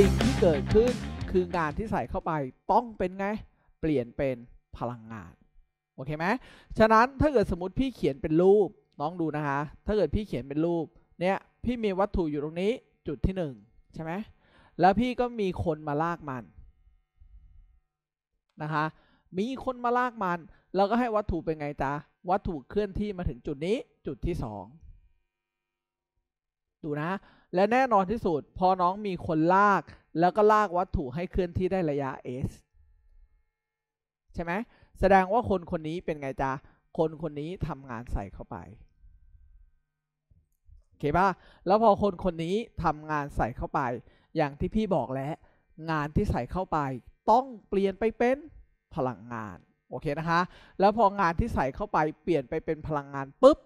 สิ่งที่เกิดขึ้นคืองานที่ใส่เข้าไป ต้องเป็นไง เปลี่ยนเป็นพลังงานโอเคไหมฉะนั้นถ้าเกิดสมมติพี่เขียนเป็นรูปน้องดูนะคะถ้าเกิดพี่เขียนเป็นรูปเนี่ยพี่มีวัตถุอยู่ตรงนี้จุดที่1ใช่ไหมแล้วพี่ก็มีคนมาลากมันนะคะมีคนมาลากมัน แล้วก็ให้วัตถุเป็นไงจ๊ะวัตถุเคลื่อนที่มาถึงจุดนี้จุดที่ 2 ดูนะและแน่นอนที่สุดพอน้องมีคนลากแล้วก็ลากวัตถุให้เคลื่อนที่ได้ระยะ s ใช่ไหมแสดงว่าคนคนนี้เป็นไงจ๊ะคนคนนี้ทำงานใส่เข้าไปโอเคป่ะ แล้วพอคนคนนี้ทำงานใส่เข้าไป อย่างที่พี่บอกแล้ว งานที่ใส่เข้าไปต้องเปลี่ยนไปเป็นพลังงานโอเคนะคะแล้วพองานที่ใส่เข้าไปเปลี่ยนไปเป็นพลังงานปุ๊บ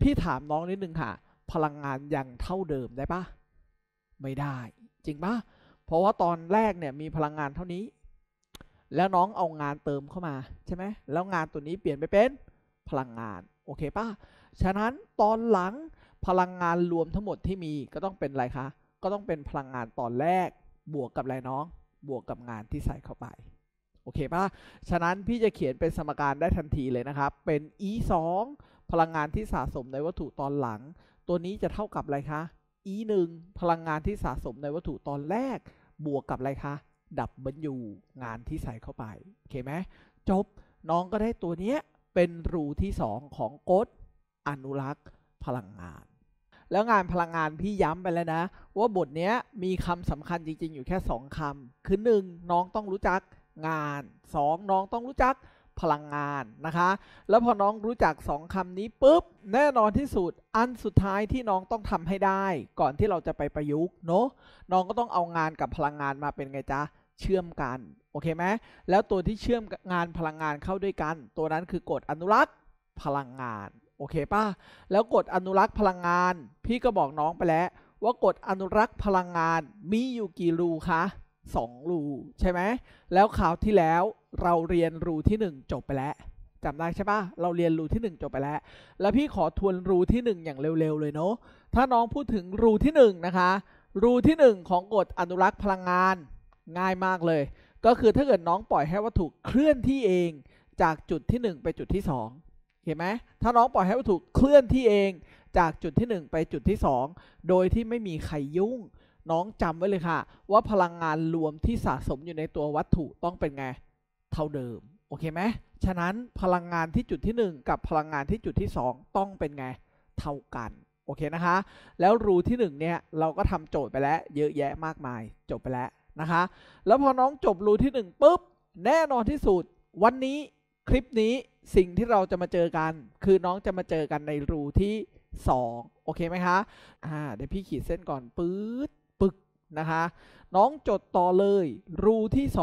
พี่ถามน้องนิดนึงค่ะพลังงานอย่างเท่าเดิมได้ปะ ไม่ได้ จริงปะเพราะว่าตอนแรกเนี่ยมีพลังงานเท่านี้ แล้วน้องเอางานเติมเข้ามาใช่ไหมแล้วงานตัวนี้เปลี่ยนไปเป็น พลังงาน โอเคปะฉะนั้นตอนหลังพลังงานรวมทั้งหมดที่มีก็ต้องเป็นอะไรคะ ก็ต้องเป็นพลังงานตอนแรก บวกกับอะไรน้อง บวกกับงานที่ใส่เข้าไป โอเคปะฉะนั้นพี่จะเขียนเป็นสมการได้ทันทีเลยนะครับ เป็น e 2พลังงานที่สะสมในวัตถุตอนหลังตัวนี้จะเท่ากับอะไรคะ e 1พลังงานที่สะสมในวัตถุตอนแรก บวกกับอะไรคะ ดับเบิลยูงานที่ใส่เข้าไปโอเคไหมจบ น้องก็ได้ตัวนี้เป็นรูที่2ของกฎอนุรักษ์พลังงาน แล้วงานพลังงานพี่ย้ำไปแล้วนะ ว่าบทนี้มีคำสำคัญจริงๆอยู่แค่ 2 คำ คือ 1 น้องต้องรู้จักงาน 2 น้องต้องรู้จักพลังงานนะคะ แล้วพอน้องรู้จัก 2คำนี้ปุ๊บแน่นอนที่สุด อันสุดท้ายที่น้องต้องทำให้ได้ ก่อนที่เราจะไปประยุกต์เนาะน้องก็ต้องเอางานกับพลังงานมาเป็นไงจ๊ะเชื่อมกันโอเคไหมแล้วตัวที่เชื่อมงานพลังงานเข้าด้วยกัน ตัวนั้นคือกฎอนุรักษ์พลังงานโอเคป่ะแล้วกฎอนุรักษ์พลังงาน พี่ก็บอกน้องไปแล้ว ว่ากฎอนุรักษ์พลังงานมีอยู่กี่รูคะ2รูใช่ไหมแล้วข่าวที่แล้วเราเรียนรูที่ 1 จบไปแล้วจำได้ใช่ปะเราเรียนรูที่1จบไปแล้ว แล้วพี่ขอทวนรูที่ 1 อย่างเร็วๆเลยเนาะ ถ้าน้องพูดถึงรูที่1นะคะ รูที่ 1 ของกฎอนุรักษ์พลังงานง่ายมากเลย ก็คือถ้าเกิดน้องปล่อยให้วัตถุเคลื่อนที่เอง จากจุดที่ 1 ไปจุดที่2เห็นไหมถ้าน้องปล่อยให้วัตถุเคลื่อนที่เอง จากจุดที่ 1 ไปจุดที่2โดยที่ไม่มีใครยุ่ง น้องจำไว้เลยค่ะ ว่าพลังงานรวมที่สะสมอยู่ในตัววัตถุต้องเป็นไงเท่าเดิม โอเคไหมฉะนั้นพลังงานที่จุดที่ 1 กับพลังงานที่จุดที่ 2 ต้องเป็นไง เท่ากัน โอเคนะคะ แล้วรูที่ 1 เนี่ยเราก็ทำโจทย์ไปแล้ว เยอะแยะมากมาย จบไปแล้วนะคะ แล้วพอน้องจบรูที่1ปุ๊บ แน่นอนที่สุด วันนี้คลิปนี้สิ่งที่เราจะมาเจอกัน คือน้องจะมาเจอกันในรูที่ 2 โอเคไหมคะ อ่า เดี๋ยวพี่ขีดเส้นก่อนปื๊ด ปึก นะคะ น้องจดต่อเลย รูที่ 2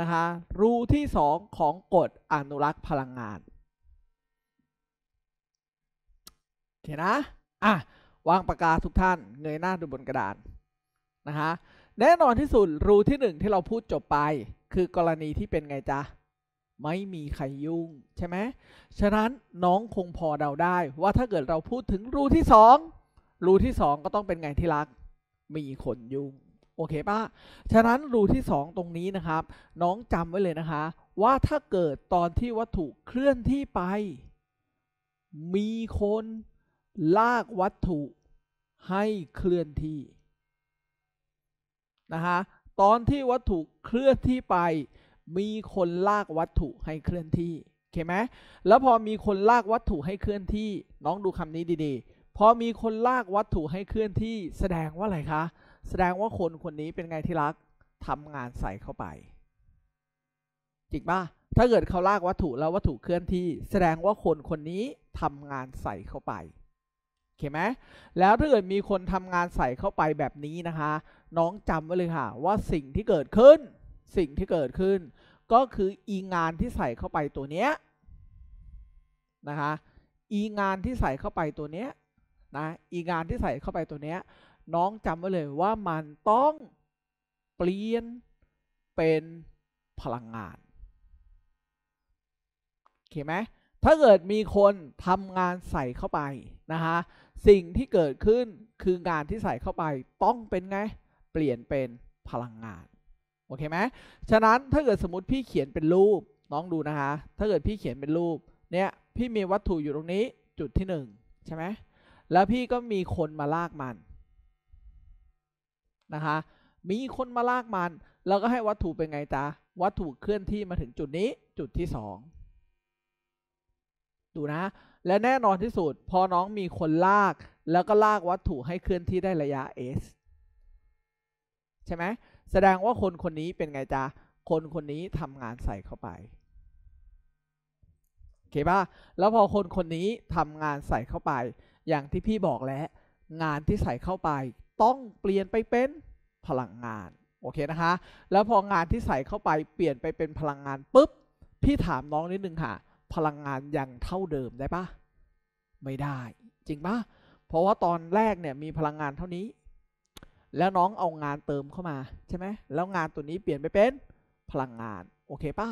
นะคะรูที่สองของกฎอนุรักษ์พลังงาน โอเคนะ อ่ะ วางปากกาทุกท่านเงยหน้าดูบนกระดานนะคะแน่นอนที่สุด รูที่หนึ่งที่เราพูดจบไป คือกรณีที่เป็นไงจ๊ะ ไม่มีใครยุ่ง ใช่ไหม ฉะนั้นน้องคงพอเดาได้ว่าถ้าเกิดเราพูดถึงรูที่สองรูที่สองก็ต้องเป็นไงที่รัก มีคนยุ่งโอเคปะฉะนั้นรูที่2ตรงนี้นะครับน้องจำไว้เลยนะคะ ว่าถ้าเกิดตอนที่วัตถุเคลื่อนที่ไป มีคนลากวัตถุให้เคลื่อนที่นะคะตอนที่วัตถุเคลื่อนที่ไป มีคนลากวัตถุให้เคลื่อนที่เข้าใจไหมแล้วพอมีคนลากวัตถุให้เคลื่อนที่น้องดูคำนี้ดีๆพอมีคนลากวัตถุให้เคลื่อนที่แสดงว่าอะไรคะแสดงว่าคนคนนี้เป็นไงที่รักทำงานใส่เข้าไปจริงปะถ้าเกิดเขาลากวัตถุ แล้ววัตถุเคลื่อนที่แสดงว่าคนคนนี้ทำงานใส่เข้าไปโอเคไหมแล้วถ้าเกิดมีคนทำงานใส่เข้าไปแบบนี้นะคะน้องจำไว้เลยค่ะว่าสิ่งที่เกิดขึ้น สิ่งที่เกิดขึ้น ก็คืออีงานที่ใส่เข้าไปตัวเนี้ยนะคะอีงานที่ใส่เข้าไปตัวเนี้ยนะอีงานที่ใส่เข้าไปตัวเนี้ยน้องจำไว้เลยว่ามันต้องเปลี่ยนเป็นพลังงานโอเคไหมถ้าเกิดมีคนทำงานใส่เข้าไปนะฮะสิ่งที่เกิดขึ้นคืองานที่ใส่เข้าไปต้องเป็นไง เปลี่ยนเป็นพลังงาน โอเคไหมฉะนั้นถ้าเกิดสมมติพี่เขียนเป็นรูปน้องดูนะคะ ถ้าเกิดพี่เขียนเป็นรูปเนี่ยพี่มีวัตถุอยู่ตรงนี้จุดที่1ใช่ไหมแล้วพี่ก็มีคนมาลากมันนะคะ มีคนมาลากมัน แล้วก็ให้วัตถุเป็นไงจ๊ะ วัตถุเคลื่อนที่มาถึงจุดนี้ จุดที่สองดูนะ และแน่นอนที่สุด พอน้องมีคนลาก แล้วก็ลากวัตถุให้เคลื่อนที่ได้ระยะ s ใช่ไหมแสดงว่าคนคนนี้เป็นไงจ๊ะ คนคนนี้ทำงานใส่เข้าไปโอเคป่ะแล้วพอคนคนนี้ทำงานใส่เข้าไป อย่างที่พี่บอกแล้วงานที่ใส่เข้าไปต้องเปลี่ยนไปเป็นพลังงานโอเคนะคะ แล้วพองานที่ใส่เข้าไป เปลี่ยนไปเป็นพลังงานปุ๊บพี่ถามน้องนิดนึงค่ะ พลังงานยังเท่าเดิมได้ปะไม่ได้ จริงปะเพราะว่าตอนแรกเนี่ยมีพลังงานเท่านี้ แล้วน้องเอางานเติมเข้ามา ใช่ไหมแล้วงานตัวนี้เปลี่ยนไปเป็นพลังงานโอเคปะ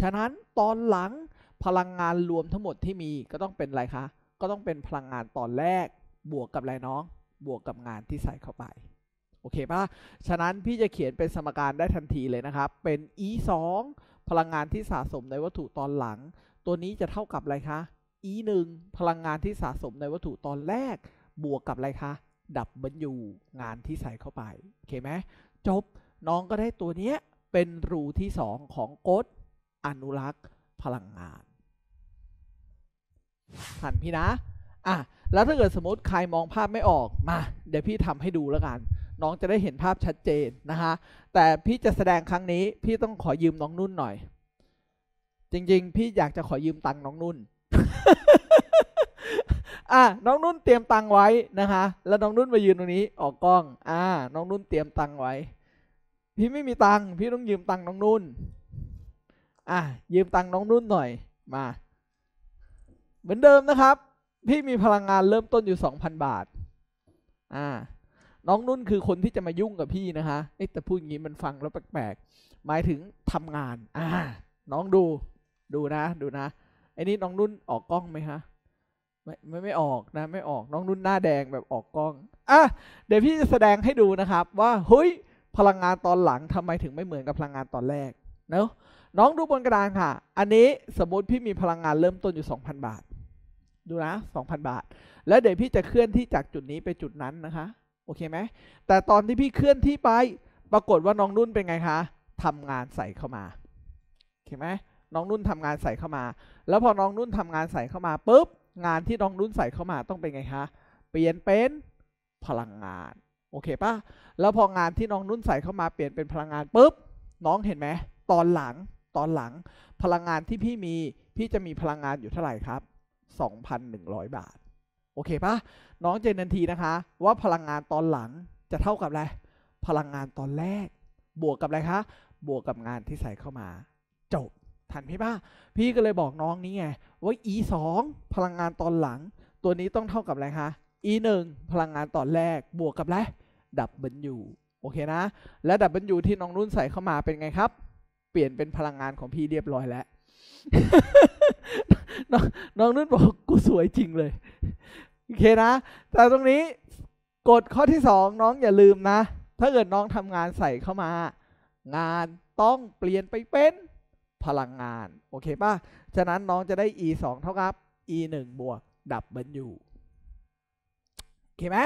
ฉะนั้นตอนหลังพลังงานรวมทั้งหมดที่มีก็ต้องเป็นอะไรคะก็ต้องเป็นพลังงานตอนแรกบวกกับอะไรน้องบวกกับงานที่ใส่เข้าไป โอเคปะฉะนั้นพี่จะเขียนเป็นสมการได้ทันทีเลยนะครับ เป็น e 2พลังงานที่สะสมในวัตถุตอนหลัง ตัวนี้จะเท่ากับอะไรคะ e 1พลังงานที่สะสมในวัตถุตอนแรก บวกกับอะไรคะ ดับเบิลยูงานที่ใส่เข้าไป โอเคไหมจบน้องก็ได้ตัวเนี้ยเป็นรูที่ 2 ของกฎอนุรักษ์ พลังงานทันพี่นะอ่ะแล้วถ้าเกิดสมมติใครมองภาพไม่ออกมา เดี๋ยวพี่ทำให้ดูแล้วกัน น้องจะได้เห็นภาพชัดเจนนะคะแต่พี่จะแสดงครั้งนี้พี่ต้องขอยืมน้องนุ่นหน่อย จริง ๆ พี่อยากจะขอยืมตังค์น้องนุ่น อ่ะน้องนุ่นเตรียมตังไว้นะคะแล้วน้องนุ่นมายืนตรงนี้ออกกล้อง อ่า น้องนุ่นเตรียมตังไว้ พี่ไม่มีตังพี่ต้องยืมตังน้องนุ่น อ่ะยืมตังน้องนุ่นหน่อย มา เหมือนเดิมนะครับพี่มีพลังงานเริ่มต้นอยู่สองพันบาท อ่า น้องนุ่นคือคนที่จะมายุ่งกับพี่นะคะเอ๊แต่พูดอย่างนี้มันฟังแล้วแปลกๆ หมายถึงทำงาน อ่า น้องดู ดูนะ ดูนะไอ้นี่น้องนุ่นออกกล้องไหมคะไม่ ไม่ ไม่ออกนะ ไม่ออก น้องนุ่นหน้าแดงแบบออกกล้อง อ่ะ เดี๋ยวพี่จะแสดงให้ดูนะครับ ว่า เฮ้ย พลังงานตอนหลังทำไมถึงไม่เหมือนกับพลังงานตอนแรก เนาะน้องดูบนกระดานค่ะ อันนี้สมมติพี่มีพลังงานเริ่มต้นอยู่ 2,000 บาทดูนะ2,000 บาท แล้วเดี๋ยวพี่จะเคลื่อนที่จากจุดนี้ไปจุดนั้นนะคะ โอเคไหมแต่ตอนที่พี่เคลื่อนที่ไป ปรากฏว่าน้องนุ่นเป็นไงคะ ทำงานใส่เข้ามาโอเคไหมน้องนุ่นทำงานใส่เข้ามา แล้วพอน้องนุ่นทำงานใส่เข้ามาปุ๊บ งานที่น้องนุ่นใส่เข้ามาต้องเป็นไงคะ เปลี่ยนเป็นพลังงาน โอเคปะแล้วพองานที่น้องนุ่นใส่เข้ามาเปลี่ยนเป็นพลังงานปุ๊บ น้องเห็นไหม ตอนหลัง ตอนหลัง พลังงานที่พี่มี พี่จะมีพลังงานอยู่เท่าไหร่ครับ2,100 บาท โอเคปะน้องเจนทันทีนะคะ ว่าพลังงานตอนหลังจะเท่ากับอะไร พลังงานตอนแรกบวกกับอะไรคะ บวกกับงานที่ใส่เข้ามาจบทันพี่ปะพี่ก็เลยบอกน้องนี้ไงว่า e 2พลังงานตอนหลัง ตัวนี้ต้องเท่ากับอะไรคะ e 1พลังงานตอนแรก บวกกับอะไรดับเบิลยูโอเคนะ และดับเบิลยูที่น้องรุ่นใส่เข้ามาเป็นไงครับ เปลี่ยนเป็นพลังงานของพี่เรียบร้อยแล้วน้องนุ่นบอกกูสวยจริงเลย โอเคนะ แต่ตรงนี้กฎข้อที่สองน้องอย่าลืมนะถ้าเกิดน้องทำงานใส่เข้ามา งานต้องเปลี่ยนไปเป็น พลังงาน โอเคป่ะ ฉะนั้นน้องจะได้ e 2เท่ากับ e 1บวกดับบยูโอเคไหม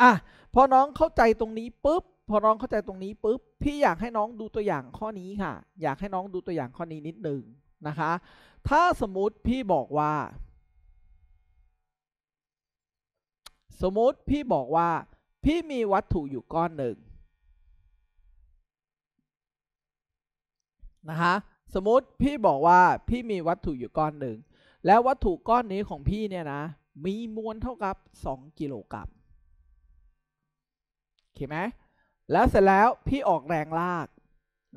อ่ะพอน้องเข้าใจตรงนี้ปุ๊บ พอน้องเข้าใจตรงนี้ปุ๊บ พี่อยากให้น้องดูตัวอย่างข้อนี้ค่ะ อยากให้น้องดูตัวอย่างข้อนี้นิดหนึ่งนะคะ ถ้าสมมติพี่บอกว่า สมมติพี่บอกว่า พี่มีวัตถุอยู่ก้อนหนึ่งนะคะสมมติพี่บอกว่า พี่มีวัตถุอยู่ก้อนหนึ่ง แล้ววัตถุก้อนนี้ของพี่เนี่ยนะ มีมวลเท่ากับ 2 กิโลกรัม้าใจไหมแล้วเสร็จแล้วพี่ออกแรงลาก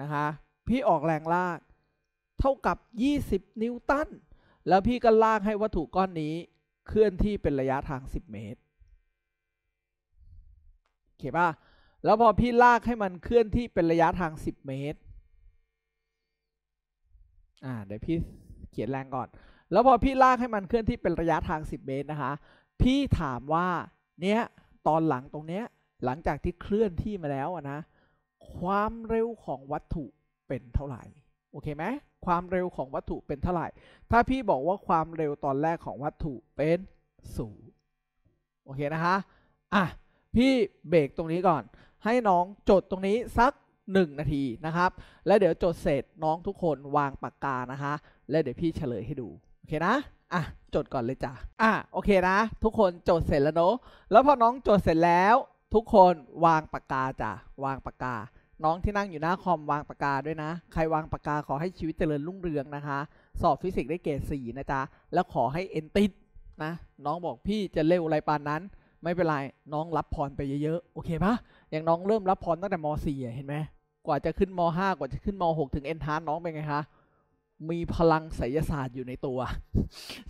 นะคะ พี่ออกแรงลากท่ากับ 20 นิวตัน แล้วพี่ก็ลากให้วัตถุก้อนนี้เคลื่อนที่เป็นระยะทาง 10 เมตรเ้าใจป่ะ แล้วพอพี่ลากให้มันเคลื่อนที่เป็นระยะทาง 10 เมตร อ่า เดี๋ยวพี่เขียนแรงก่อน แล้วพอพี่ลากให้มันเคลื่อนที่เป็นระยะทาง 10 เมตร นะคะ พี่ถามว่า เนี้ยตอนหลังตรงเนี้ย หลังจากที่เคลื่อนที่มาแล้วนะ ความเร็วของวัตถุเป็นเท่าไหร่โอเคไหมความเร็วของวัตถุเป็นเท่าไหร่ ถ้าพี่บอกว่าความเร็วตอนแรกของวัตถุเป็นศูนย์โอเคนะคะอ่ะพี่เบรกตรงนี้ก่อน ให้น้องจดตรงนี้สัก 1 นาทีนะครับแล้วเดี๋ยวจดเสร็จน้องทุกคนวางปากกานะคะแล้วเดี๋ยวพี่เฉลยให้ดูโอเคนะอ่ะจดก่อนเลยจ้ะอ่ะโอเคนะ ทุกคนจดเสร็จแล้วเนาะแล้วพอน้องจดเสร็จแล้วทุกคนวางปากกาจ้ะวางปากกาน้องที่นั่งอยู่หน้าคอมวางปากกาด้วยนะ ใครวางปากกาขอให้ชีวิตเจริญรุ่งเรืองนะคะ สอบฟิสิกส์ได้เกรดสี่นะจ๊ะ แล้วขอให้เอ็นติดนะ น้องบอกพี่จะเร็วอะไรปานนั้น ไม่เป็นไร น้องรับพรไปเยอะ ๆ โอเคปะอย่างน้องเริ่มรับพรตั้งแต่ม .4 ีเห็นไหมกว่าจะขึ้นมห้า กว่าจะขึ้นมหกถึงเอ็นทานน้องเป็นไงคะ มีพลังไสยศาสตร์อยู่ในตัว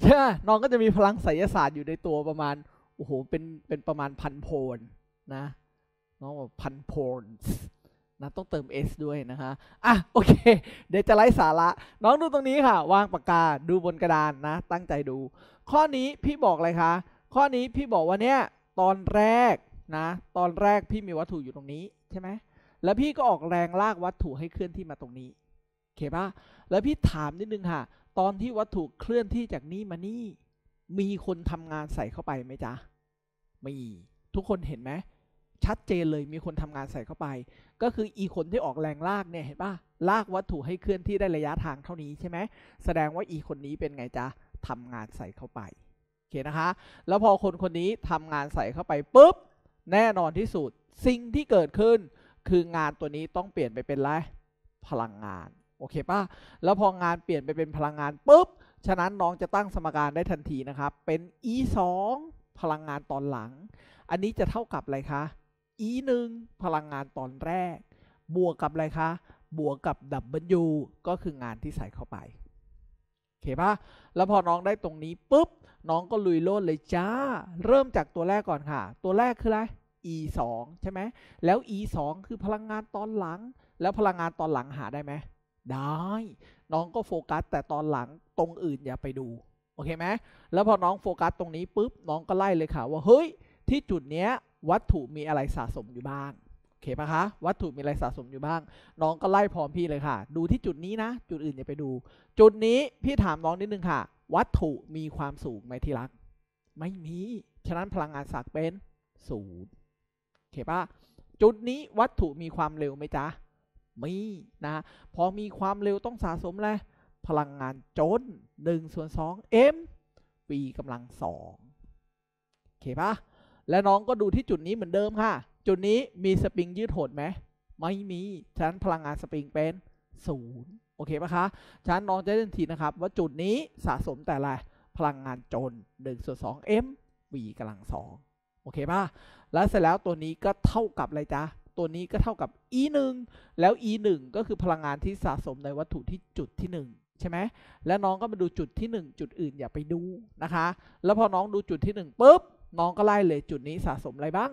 ใช่ น้องก็จะมีพลังไสยศาสตร์อยู่ในตัวประมาณ โอ้โห เป็น เป็นประมาณพันโพลนะ น้องบอกพันโพลนะต้องเติม s ด้วยนะคะอ่ะโอเค เดี๋ยวจะไล่สาระ น้องดูตรงนี้ค่ะ วางปากกาดูบนกระดานนะตั้งใจดู ข้อนี้พี่บอกเลยคะข้อนี้พี่บอกว่าเนี่ย ตอนแรกนะตอนแรกพี่มีวัตถุอยู่ตรงนี้ใช่ไหมแล้วพี่ก็ออกแรงลากวัตถุให้เคลื่อนที่มาตรงนี้โอเคปะแล้วพี่ถามนิดนึงค่ะ ตอนที่วัตถุเคลื่อนที่จากนี้มานี่มีคนทำงานใส่เข้าไปไหมจ๊ะมี ทุกคนเห็นไหมชัดเจนเลยมีคนทำงานใส่เข้าไป ก็คืออีคนที่ออกแรงลากเนี่ยเห็นปะลากวัตถุให้เคลื่อนที่ได้ระยะทางเท่านี้ใช่ไหมแสดงว่าอีคนนี้เป็นไงจ๊ะทำงานใส่เข้าไปโอเคนะคะแล้วพอคนคนนี้ทำงานใส่เข้าไปปุ๊บแน่นอนที่สุดสิ่งที่เกิดขึ้น คืองานตัวนี้ต้องเปลี่ยนไปเป็นไรพลังงาน โอเคป่ะแล้วพองานเปลี่ยนไปเป็นพลังงานปุ๊บฉะนั้นน้องจะตั้งสมการได้ทันทีนะครับเป็น e 2พลังงานตอนหลัง อันนี้จะเท่ากับอะไรคะ e งพลังงานตอนแรก บวกกับอะไรคะบวกกับ w ก็คืองานที่ใส่เข้าไปโอเคปะแล้วพอน้องได้ตรงนี้ปุ๊บน้องก็ลุยโลดเลยจ้า เริ่มจากตัวแรกก่อนค่ะ ตัวแรกคืออะไร e 2ใช่ไหมแล้ว e 2คือพลังงานตอนหลัง แล้วพลังงานตอนหลังหาได้ไหมได้ น้องก็โฟกัสแต่ตอนหลังตรงอื่นอย่าไปดูโอเคไหมแล้วพอน้องโฟกัสตรงนี้ปุ๊บ น้องก็ไล่เลยค่ะ ว่าเฮ้ยที่จุดเนี้ยวัตถุมีอะไรสะสมอยู่บ้าง โอเคปะคะ วัตถุมีอะไรสะสมอยู่บ้าง น้องก็ไล่พร้อมพี่เลยค่ะ ดูที่จุดนี้นะ จุดอื่นอย่าไปดู จุดนี้ พี่ถามน้องนิดนึงค่ะ วัตถุมีความสูงไหมที่รัก ไม่มี ฉะนั้นพลังงานศักเป็นศูนย์โอเคปะจุดนี้วัตถุมีความเร็วไหมจ๊ะมีนะ พอมีความเร็วต้องสะสมและพลังงานจน1ส่วน2 m ีกำลัง2โอเคปะะและน้องก็ดูที่จุดนี้เหมือนเดิมค่ะ จุดนี้มีสปริงยืดหดไหม ไม่มีฉะนั้นพลังงานสปริงเป็นศูนย์โอเคไหมคะฉะนั้นน้องจะได้ทันทีนะครับว่าจุดนี้สะสมแต่ละพลังงานจน 1 ส่วน2 m v กำลังสองโอเคป่ะ แล้วเสร็จแล้วตัวนี้ก็เท่ากับอะไรจ๊ะตัวนี้ก็เท่ากับ e 1 แล้ว e 1ก็คือพลังงานที่สะสมในวัตถุที่จุดที่ 1 ใช่ไหมและน้องก็มาดูจุดที่ 1 จุดอื่นอย่าไปดูนะคะ แล้วพอน้องดูจุดที่1ปุ๊บน้องก็ไล่เลยจุดนี้สะสมอะไรบ้าง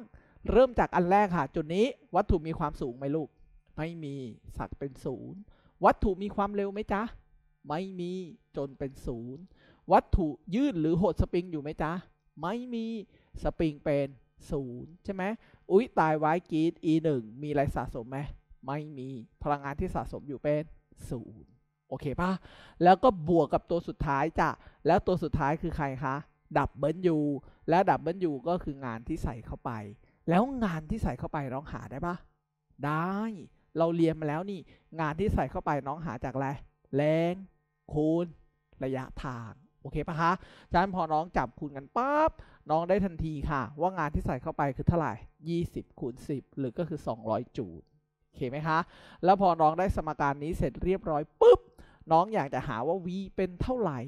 เริ่มจากอันแรกค่ะ จุดนี้วัตถุมีความสูงไหมลูก ไม่มีสักเป็นศูนย์ วัตถุมีความเร็วไหมจ๊ะ ไม่มีจนเป็นศูนย์วัตถุยืดหรือหดสปริงอยู่ไหมจ๊ะ ไม่มีสปริงเป็นศูนย์ใช่ไหมอุ๊ยตายไว้กีด e 1มีอะไรสะสมไหมไม่มีพลังงานที่สะสมอยู่เป็นศูนย์โอเคป่ะแล้วก็บวกกับตัวสุดท้ายจ้ะ แล้วตัวสุดท้ายคือใครคะดับเบิลยู และดับเบิลยูก็คืองานที่ใส่เข้าไป แล้วงานที่ใส่เข้าไปร้องหาได้ปะได้ เราเรียนมาแล้วนี่ งานที่ใส่เข้าไปน้องหาจากอะไร แรง คูณ ระยะทาง โอเคปะคะฉะนั้นพอน้องจับคูณกันปั๊บ น้องได้ทันทีค่ะ ว่างานที่ใส่เข้าไปคือเท่าไหร่ 20คูณ10 หรือก็คือ 200 จูลโอเคไหมคะ แล้วพอน้องได้สมการนี้เสร็จเรียบร้อยปุ๊บ น้องอยากจะหาว่า v เป็นเท่าไหร่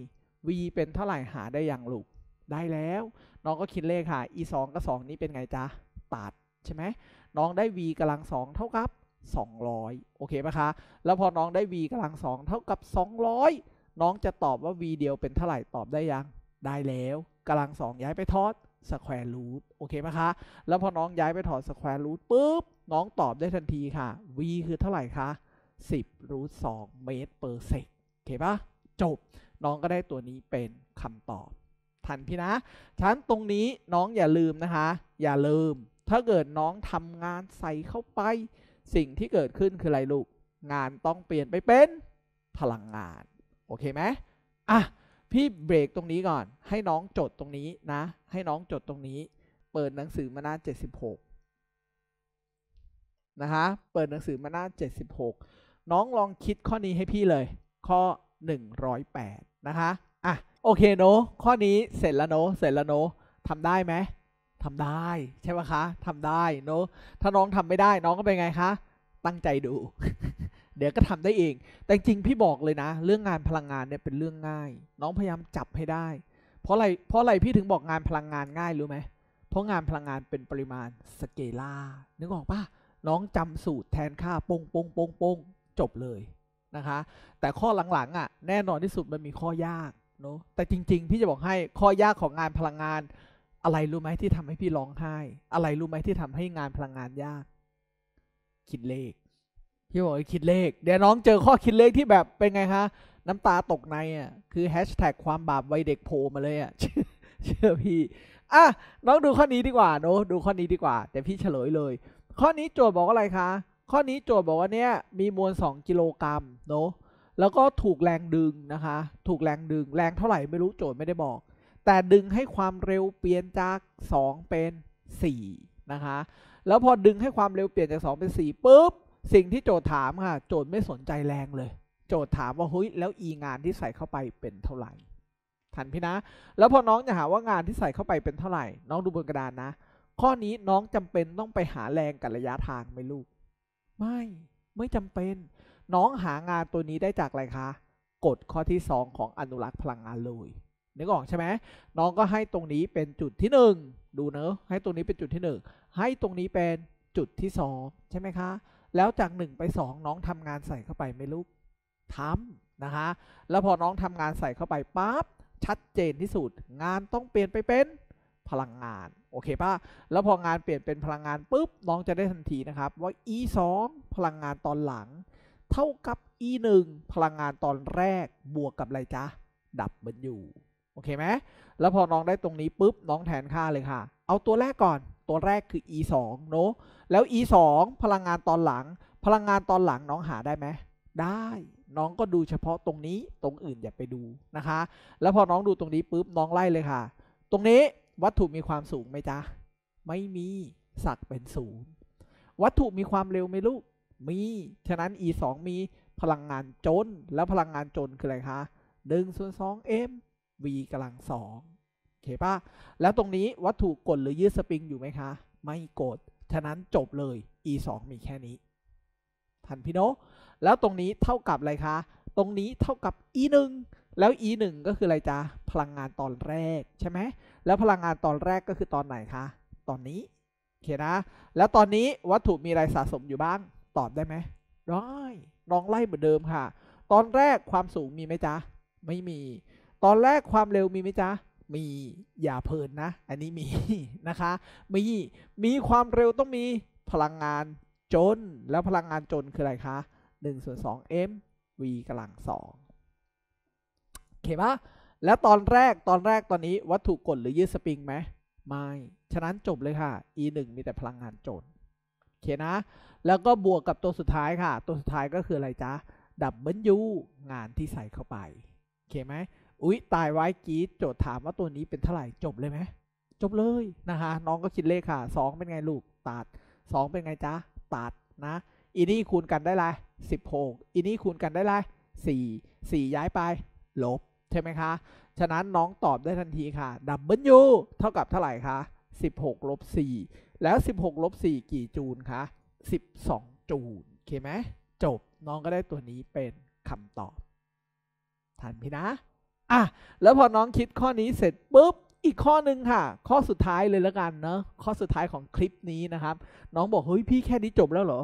v เป็นเท่าไหร่หาได้อย่างลูกได้แล้วน้องก็คิดเลขค่ะ e 2กับ 2 นี้เป็นไงจ๊ะตัดใช่ไหมน้องได้ v กำลังสองเท่ากับ 200โอเคไหมคะ แล้วพอน้องได้ v กำลังสองเท่ากับ200 น้องจะตอบว่า v เดียวเป็นเท่าไหร่ ตอบได้ยัง ได้แล้ว กำลังสองย้ายไปทอดสแควร์รูทโอเคไหมคะ แล้วพอน้องย้ายไปถอดสแควร์รูทปุ๊บ น้องตอบได้ทันทีค่ะ v คือเท่าไหร่คะ10รูทสเมตรเปอร์เซกโอเคปะจบ น้องก็ได้ตัวนี้เป็นคำตอบทันพี่นะฉะนั้นตรงนี้น้องอย่าลืมนะคะ อย่าลืม ถ้าเกิดน้องทำงานใส่เข้าไป สิ่งที่เกิดขึ้นคืออะไรลูก งานต้องเปลี่ยนไปเป็น พลังงาน โอเคไหมอ่ะพี่เบรกตรงนี้ก่อน ให้น้องจดตรงนี้นะ ให้น้องจดตรงนี้ เปิดหนังสือมาหน้า76 นะคะ เปิดหนังสือมาหน้า76 น้องลองคิดข้อนี้ให้พี่เลย ข้อ 108 นะคะอ่ะโอเคเนาะข้อนี้เสร็จแล้วเนาะเสร็จแล้วเนาะทำได้ไหมทำได้ ใช่ไหมคะทำได้เนาะถ้าน้องทำไม่ได้ น้องก็เป็นไงคะ ตั้งใจดู เดี๋ยวก็ทำได้เอง แต่จริงพี่บอกเลยนะ เรื่องงานพลังงานเนี่ยเป็นเรื่องง่าย น้องพยายามจับให้ได้ เพราะอะไรเพราะอะไรพี่ถึงบอกงานพลังงานง่ายรู้ไหม เพราะงานพลังงานเป็นปริมาณสเกลานึกออกปะน้องจำสูตรแทนค่า ปงปงปงปงจบเลยนะคะ แต่ข้อหลังๆอะ่ะแน่นอนที่สุดมันมีข้อยากเนาะแต่จริง ๆ พี่จะบอกให้ข้อยากของงานพลังงาน อะไรรู้ไหมที่ทำให้พี่ร้องไห้อะไรรู้ไหมที่ทำให้งานพลังงานยากคิดเลข พี่บอกคิดเลข เดี๋ยวน้องเจอข้อคิดเลขที่แบบเป็นไงฮะ น้ำตาตกในอ่ะ คือแฮชแท็กความบาปวัยเด็กโผล่มาเลยอ่ะเชื่อพี่อ่ะน้องดูข้อนี้ดีกว่าเนาะดูข้อนี้ดีกว่า แต่พี่เฉลยเลย ข้อนี้โจทย์บอกอะไรคะ ข้อนี้โจทย์บอกว่าเนี่ย มีมวล2กิโลกรัมเนาะแล้วก็ถูกแรงดึงนะคะ ถูกแรงดึงแรงเท่าไหร่ไม่รู้โจทย์ไม่ได้บอก แต่ดึงให้ความเร็วเปลี่ยนจาก2เป็น 4 นะคะ แล้วพอดึงให้ความเร็วเปลี่ยนจาก 2 เป็น4ปุ๊บ สิ่งที่โจทย์ถามค่ะโจทย์ไม่สนใจแรงเลย โจทย์ถามว่าเฮ้ยแล้วอีงานที่ใส่เข้าไปเป็นเท่าไหร่ ทันพี่นะ แล้วพอน้องจะหาว่างานที่ใส่เข้าไปเป็นเท่าไหร่ น้องดูบนกระดานนะ ข้อนี้น้องจำเป็นต้องไปหาแรงกับระยะทางไหมลูก ไม่ไม่จำเป็นน้องหางานตัวนี้ได้จากอะไรคะกฎข้อที่ 2 ของอนุรักษ์พลังงานเลยนึกออกใช่ไหม น้องก็ให้ตรงนี้เป็นจุดที่ 1 ดูเนอะให้ตรงนี้เป็นจุดที่ 1 ให้ตรงนี้เป็นจุดที่2ใช่ไหมคะ แล้วจาก 1 ไป 2 น้องทำงานใส่เข้าไปไม่ลูกทำนะคะ แล้วพอน้องทำงานใส่เข้าไปปั๊บ ชัดเจนที่สุด งานต้องเปลี่ยนไปเป็นพลังงาน โอเคป่ะแล้วพองานเปลี่ยนเป็นพลังงานปุ๊บ น้องจะได้ทันทีนะครับว่า e 2พลังงานตอนหลังเท่ากับ e 1พลังงานตอนแรกบวกกับอะไรจ๊ะดับเบิลยูโอเคไหมแล้วพอน้องได้ตรงนี้ปุ๊บน้องแทนค่าเลยค่ะ เอาตัวแรกก่อน ตัวแรกคือ e 2เนาะแล้ว e 2พลังงานตอนหลัง พลังงานตอนหลังน้องหาได้ไหมได้น้องก็ดูเฉพาะตรงนี้ตรงอื่นอย่าไปดูนะคะ แล้วพอน้องดูตรงนี้ปุ๊บน้องไล่เลยค่ะ ตรงนี้วัตถุมีความสูงไหมจ๊ะไม่มีสักเป็นศูนย์วัตถุมีความเร็วไหมลูกมีฉะนั้น e 2มีพลังงานจนแล้วพลังงานจนคืออะไรคะ1ส่วน2 m v กำลังสองโอเคป่ะแล้วตรงนี้วัตถุกดหรือยืดสปริงอยู่ไหมคะ ไม่กด ฉะนั้นจบเลย e 2มีแค่นี้ทันพี่โนแล้วตรงนี้เท่ากับอะไรคะ ตรงนี้เท่ากับ e 1แล้ว e 1ก็คืออะไรจ๊ะพลังงานตอนแรก ใช่ไหมแล้วพลังงานตอนแรกก็คือตอนไหนคะ ตอนนี้โอเคนะ แล้วตอนนี้วัตถุมีอะไรสะสมอยู่บ้างตอบได้ไหม ได้ลองไล่เหมือนเดิมค่ะ ตอนแรกความสูงมีไหมจ๊ะ ไม่มี ตอนแรกความเร็วมีไหมจ๊ะ มี อย่าเพลินนะ อันนี้มีนะคะ มี มีความเร็วต้องมีพลังงานจนแล้วพลังงานจนคืออะไรคะ1ส่วน2 m v กำลังสองโอเคปะแล้วตอนแรก ตอนแรก ตอนนี้วัตถุกดหรือยืดสปริงไหม ไม่ ฉะนั้นจบเลยค่ะ e 1มีแต่พลังงานจนเคนะ แล้วก็บวกกับตัวสุดท้ายค่ะ ตัวสุดท้ายก็คืออะไรจ๊ะดับเบิลยูงานที่ใส่เข้าไป โอเคไหม อุ๊ยตายไว้กีดโจทย์ถามว่าตัวนี้เป็นเท่าไหร่ จบเลยไหม จบเลยนะคะน้องก็คิดเลขค่ะ 2 เป็นไงลูก ตัด2 เป็นไงจ๊ะตัดนะอีนี่คูณกันได้ไรสิบหกอีนี่คูณกันได้ไรสสี่ี่ย้ายไป ลบใช่ไหมคะ ฉะนั้นน้องตอบได้ทันทีค่ะ ดับเบิลยูเท่ากับเท่าไหร่คะ16ลบแล้ว 16ลบ4กี่จูลคะ12 จูลโอเคไหม จบน้องก็ได้ตัวนี้เป็นคำตอบทันพี่นะ อ่ะแล้วพอน้องคิดข้อนี้เสร็จปุ๊บ อีกข้อนึงค่ะ ข้อสุดท้ายเลยแล้วกันเนาะ ข้อสุดท้ายของคลิปนี้นะครับ น้องบอกเฮ้ย พี่แค่นี้จบแล้วเหรอ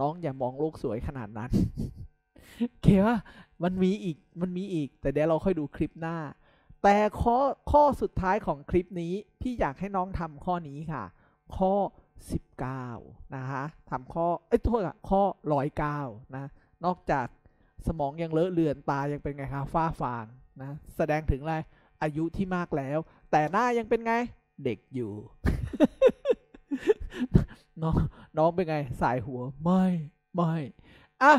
น้องอย่ามองโลกสวยขนาดนั้น เคว่ามันมีอีก มันมีอีก แต่เดี๋ยวเราค่อยดูคลิปหน้า แต่ข้อข้อสุดท้ายของคลิปนี้ พี่อยากให้น้องทำข้อนี้ค่ะข้อ19 นะฮะทำข้อเอ้ยโทษอะข้อร้อยเก้านะนอกจากสมองยัง เลอะเลือนตายังเป็นไงคะฝ้าฟางนะ แสดงถึงอะไรอายุที่มากแล้ว แต่หน้ายังเป็นไง เด็กอยู่ น้องน้องเป็นไงสายหัวไม่ ไม่ อ่ะ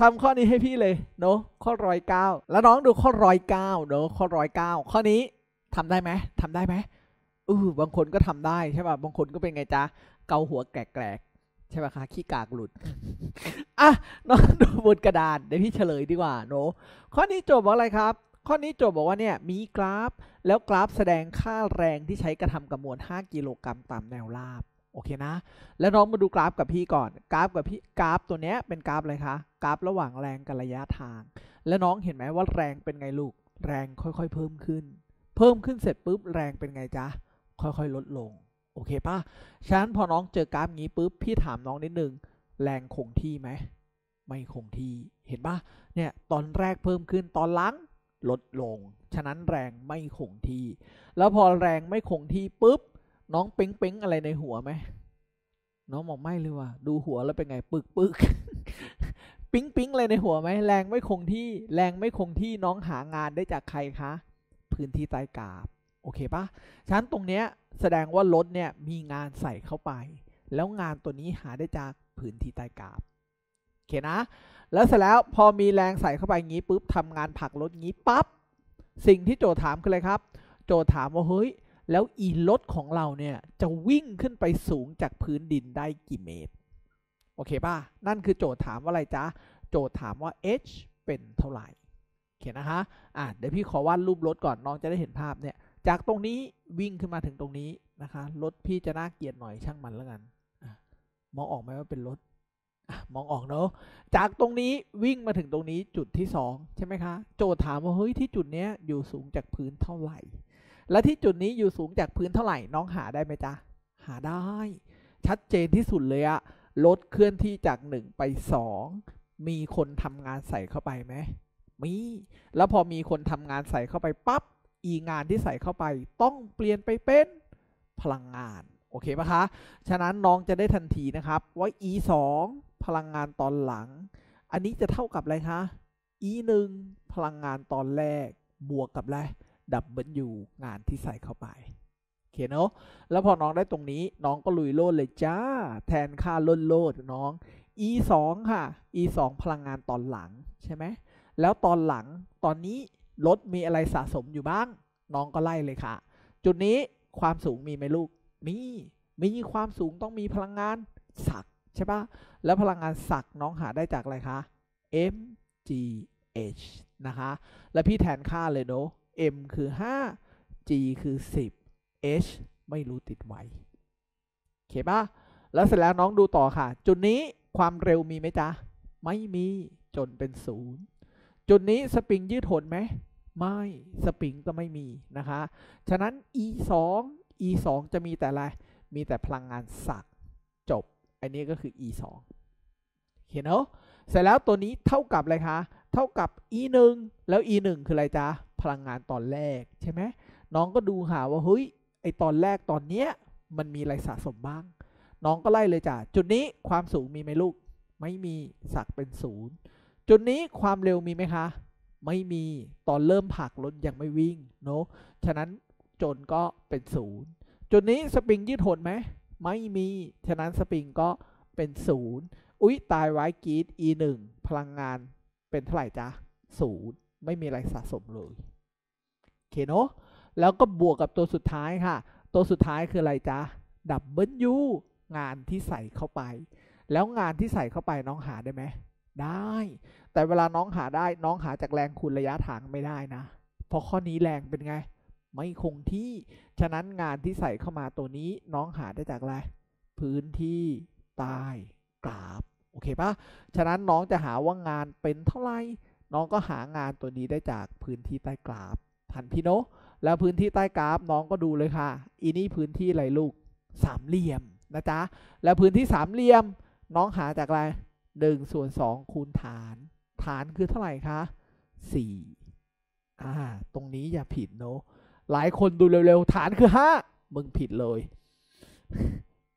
ทำข้อนี้ ให้พี่เลยเนาะข้อร้อยเก้าแล้วน้องดูข้อร้อยเก้าเนาะข้อร้อยเก้าข้อนี้ทำได้ไหมทำได้ไหมเออบางคนก็ทำได้ ใช่ป่ะ บางคนก็เป็นไงจ๊ะ เกาหัวแกรกใช่ป่ะคะ ขี้กากหลุดอ่ะนอนดูบนกระดานเดี๋ยวพี่เฉลยดีกว่าเนาะข้อนี้โจทย์บอกอะไรครับ ข้อนี้โจทย์บอกว่าเนี่ย มีกราฟ แล้วกราฟแสดงค่าแรงที่ใช้กระทำกระมวล5กิโลกรัมตามแนวราบ โอเคนะ แล้วน้องมาดูกราฟกับพี่ก่อน กราฟกับพี่ กราฟตัวเนี้ยเป็นกราฟอะไรคะ กราฟระหว่างแรงกับระยะทาง แล้วน้องเห็นไหมว่าแรงเป็นไงลูก แรงค่อยๆเพิ่มขึ้น เพิ่มขึ้นเสร็จปุ๊บแรงเป็นไงจ๊ะค่อย ๆ ลดลง โอเคปะฉะนั้นพอน้องเจอกราฟงี้ปุ๊บ พี่ถามน้องนิดนึง แรงคงที่ไหม ไม่คงที่ เห็นปะเนี่ย ตอนแรกเพิ่มขึ้น ตอนหลังลดลง ฉะนั้นแรงไม่คงที่ แล้วพอแรงไม่คงที่ปุ๊บ น้องเป้งๆ อะไรในหัวไหม น้องบอกไม่เลยว่ะ ดูหัวแล้วเป็นไง ปึกปึกปิ๊งปิ๊งอะไรในหัวไหมแรงไม่คงที่ แรงไม่คงที่น้องหางานได้จากใครคะ พื้นที่ใต้กราบโอเคปะฉะนั้นตรงเนี้ยแสดงว่ารถเนี่ยมีงานใส่เข้าไป แล้วงานตัวนี้หาได้จากพื้นที่ใต้กราบโอเคนะ แล้วเสร็จแล้วพอมีแรงใส่เข้าไปงี้ปุ๊บทำงานผักรถงี้ปับ๊บ สิ่งที่โจถามคืออะไรครับ โจถามว่าเฮ้ยแล้วอีรถของเราเนี่ยจะวิ่งขึ้นไปสูงจากพื้นดินได้กี่เมตร โอเคป่ะ นั่นคือโจทย์ถามว่าอะไรจ๊ะโจทย์ถามว่า h เป็นเท่าไหร่เขียนนะคะอ่ะเดี๋ยวพี่ขอวาดรูปรถก่อนน้องจะได้เห็นภาพเนี่ยจากตรงนี้วิ่งขึ้นมาถึงตรงนี้นะคะรถพี่จะน่าเกียดหน่อยช่างมันแล้วกันมองออกไหมว่าเป็นรถมองออกเนาะจากตรงนี้วิ่งมาถึงตรงนี้จุดที่2ใช่ไหมคะ โจทย์ถามว่า เฮ้ยที่จุดเนี้ยอยู่สูงจากพื้นเท่าไหร่ และที่จุดนี้อยู่สูงจากพื้นเท่าไหร่น้องหาได้ไหมจ๊ะ หาได้ ชัดเจนที่สุดเลยอะรถเคลื่อนที่จาก1ไป2มีคนทำงานใส่เข้าไปไหมมีแล้วพอมีคนทำงานใส่เข้าไปปับ๊บอีงานที่ใส่เข้าไปต้องเปลี่ยนไปเป็นพลังงานโอเคปะคะ ฉะนั้นน้องจะได้ทันทีนะครับว่า e 2พลังงานตอนหลัง อันนี้จะเท่ากับอะไรคะ e 1พลังงานตอนแรกบวกกับอะไรดับเยูงานที่ใส่เข้าไปโอเคเนาะแล้วพอน้องได้ตรงนี้ น้องก็ลุยโลดเลยจ้า แทนค่าลลดโลดน้อง e 2ค่ะ e 2พลังงานตอนหลังใช่ไหมแล้วตอนหลังตอนนี้รถมีอะไรสะสมอยู่บ้าง น้องก็ไล่เลยค่ะ จุดนี้ความสูงมีไหมลูกมีมีความสูงต้องมีพลังงานศักใช่ปะแล้วพลังงานศักน้องหาได้จากอะไรคะ mgh นะคะแล้วพี่แทนค่าเลยเนาะ m คือ 5 g คือ 10 h ไม่รู้ติดไว้โอเคปะแล้วเสร็จแล้วน้องดูต่อค่ะ จุดนี้ความเร็วมีไหมจ๊ะไม่มีจนเป็นศูนย์จุดนี้สปริงยืดหดไหมไม่ สปริง ก็ไม่มีนะคะฉะนั้น e 2 e 2จะมีแต่อะไร มีแต่พลังงานสักจบ อันนี้ก็คือ e 2เห็นเนาะ เสร็จแล้วตัวนี้เท่ากับอะไรคะ เท่ากับ e 1แล้ว e 1คืออะไรจ๊ะ พลังงานตอนแรกใช่ไหม น้องก็ดูหาว่าเฮ้ย ไอตอนแรกตอนเนี้ย มันมีอะไรสะสมบ้าง น้องก็ไล่เลยจ้ะ จุดนี้ความสูงมีไหมลูก ไม่มีสักเป็นศูนย์จุดนี้ความเร็วมีไหมคะ ไม่มี ตอนเริ่มผักรถยังไม่วิ่งเนาะ ฉะนั้นโจนก็เป็นศูนย์จุดนี้สปริงยืดหดไหม ไม่มี ฉะนั้นสปริงก็เป็นศูนย์อุ๊ย ตายไว้กีด e 1พลังงานเป็นเท่าไหร่จ๊ะศูนย์ ไม่มีอะไรสะสมเลย โอเคเนาะ แล้วก็บวกกับตัวสุดท้ายค่ะ ตัวสุดท้ายคืออะไรจ๊ะดับเบิลยูงานที่ใส่เข้าไป แล้วงานที่ใส่เข้าไปน้องหาได้ไหมได้ แต่เวลาน้องหาได้ น้องหาจากแรงคูณระยะทางไม่ได้ นะเพราะข้อนี้แรงเป็นไง ไม่ คง ที่ฉะนั้นงานที่ใส่เข้ามาตัวนี้ น้องหาได้จาก อะไร พื้นที่ใต้กราฟโอเคปะฉะนั้นน้องจะหาว่างานเป็นเท่าไหร่ น้องก็หางานตัวนี้ได้จากพื้นที่ใต้กราฟทันทีโนแล้วพื้นที่ใต้กราฟน้องก็ดูเลยค่ะอินี่พื้นที่อะไรลูกสามเหลี่ยมนะจ๊ะแล้วพื้นที่สามเหลี่ยม น้องหาจากอะไร1ส่วน2คูณฐาน ฐานคือเท่าไหร่คะ4อ่า ตรงนี้อย่าผิดเนาะหลายคนดูเร็วๆฐานคือ5มึงผิดเลย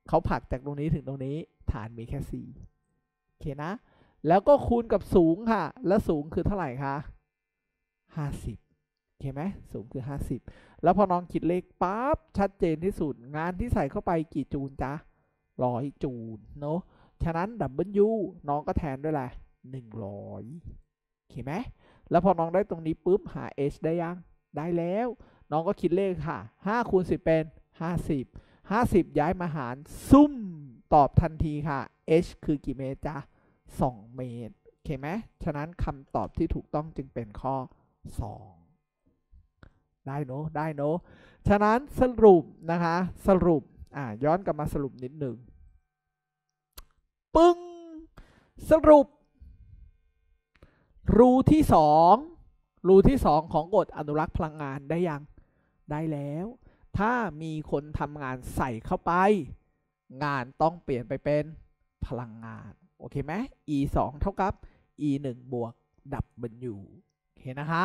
เขาผักจากตรงนี้ถึงตรงนี้ ฐานมีแค่4โอเคนะ แล้วก็คูณกับสูงค่ะ แล้วสูงคือเท่าไหร่คะ50โอเคไหมสูงคือ50แล้วพอน้องคิดเลขปั๊บชัดเจนที่สุดงานที่ใส่เข้าไปกี่จูลจ๊ะร้อยจูลเนาะฉะนั้น W น้องก็แทนด้วยแหละ100โอเคไหมแล้วพอน้องได้ตรงนี้ปุ๊บหา h ได้ยังได้แล้ว น้องก็คิดเลขค่ะ 5คูณ10 เป็น 50 50 ย้ายมาหารซุ่มตอบทันทีค่ะ h คือกี่เมตรจ้ะ2 เมตรโอเคไหมฉะนั้นคำตอบที่ถูกต้องจึงเป็นข้อ 2 ได้เนาะได้เนาะฉะนั้นสรุปนะคะสรุปอ่าย้อนกลับมาสรุปนิดหนึ่งึ้งสรุป รูที่สองรูที่สองของกฎอนุรักษ์พลังงานได้ยัง ได้แล้ว ถ้ามีคนทำงานใส่เข้าไป งานต้องเปลี่ยนไปเป็นพลังงาน โอเคไหม e 2เท่ากับ e 1บวก w โอเคนะคะ